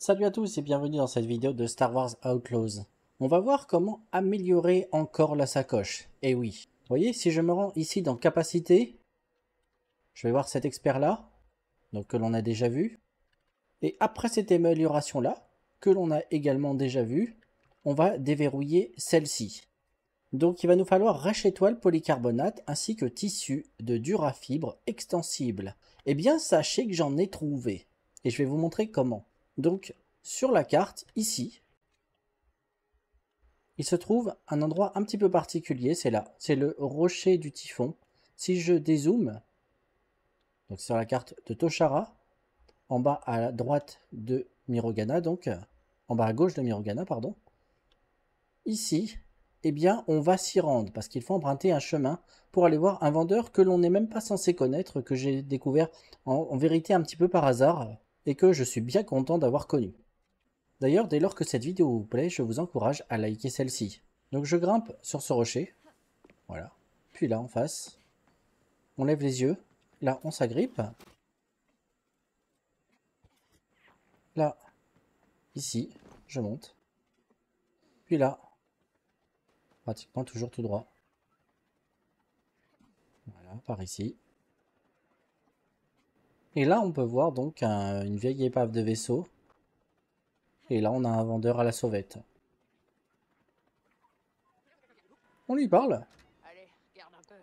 Salut à tous et bienvenue dans cette vidéo de Star Wars Outlaws. On va voir comment améliorer encore la sacoche. Et eh oui, vous voyez, si je me rends ici dans Capacité, je vais voir cet expert-là, donc que l'on a déjà vu. Et après cette amélioration-là, que l'on a également déjà vu, on va déverrouiller celle-ci. Donc il va nous falloir rêche étoile polycarbonate ainsi que tissu de fibre extensible. Eh bien, sachez que j'en ai trouvé. Et je vais vous montrer comment. Donc sur la carte, ici, il se trouve un endroit un petit peu particulier, c'est là, c'est le rocher du typhon. Si je dézoome, donc sur la carte de Toshara, en bas à la droite de Mirogana, donc en bas à gauche de Mirogana, pardon, ici, eh bien, on va s'y rendre parce qu'il faut emprunter un chemin pour aller voir un vendeur que l'on n'est même pas censé connaître, que j'ai découvert en, vérité un petit peu par hasard et que je suis bien content d'avoir connu. D'ailleurs, dès lors que cette vidéo vous plaît, je vous encourage à liker celle-ci. Donc je grimpe sur ce rocher, voilà, puis là en face, on lève les yeux, là on s'agrippe, là, ici, je monte, puis là, pratiquement toujours tout droit, voilà, par ici, et là, on peut voir donc une vieille épave de vaisseau. Et là, on a un vendeur à la sauvette. On lui parle.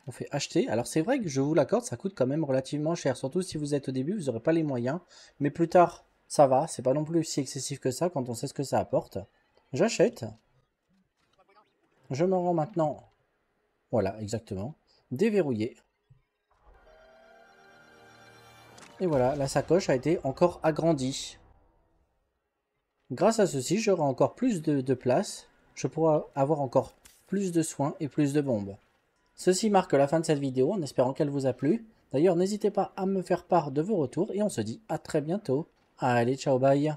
On fait acheter. Alors c'est vrai que je vous l'accorde, ça coûte quand même relativement cher. Surtout si vous êtes au début, vous n'aurez pas les moyens. Mais plus tard, ça va. C'est pas non plus si excessif que ça quand on sait ce que ça apporte. J'achète. Je me rends maintenant. Voilà, exactement. Déverrouillé. Et voilà, la sacoche a été encore agrandie. Grâce à ceci, j'aurai encore plus de, place. Je pourrai avoir encore plus de soins et plus de bombes. Ceci marque la fin de cette vidéo en espérant qu'elle vous a plu. D'ailleurs, n'hésitez pas à me faire part de vos retours et on se dit à très bientôt. Allez, ciao, bye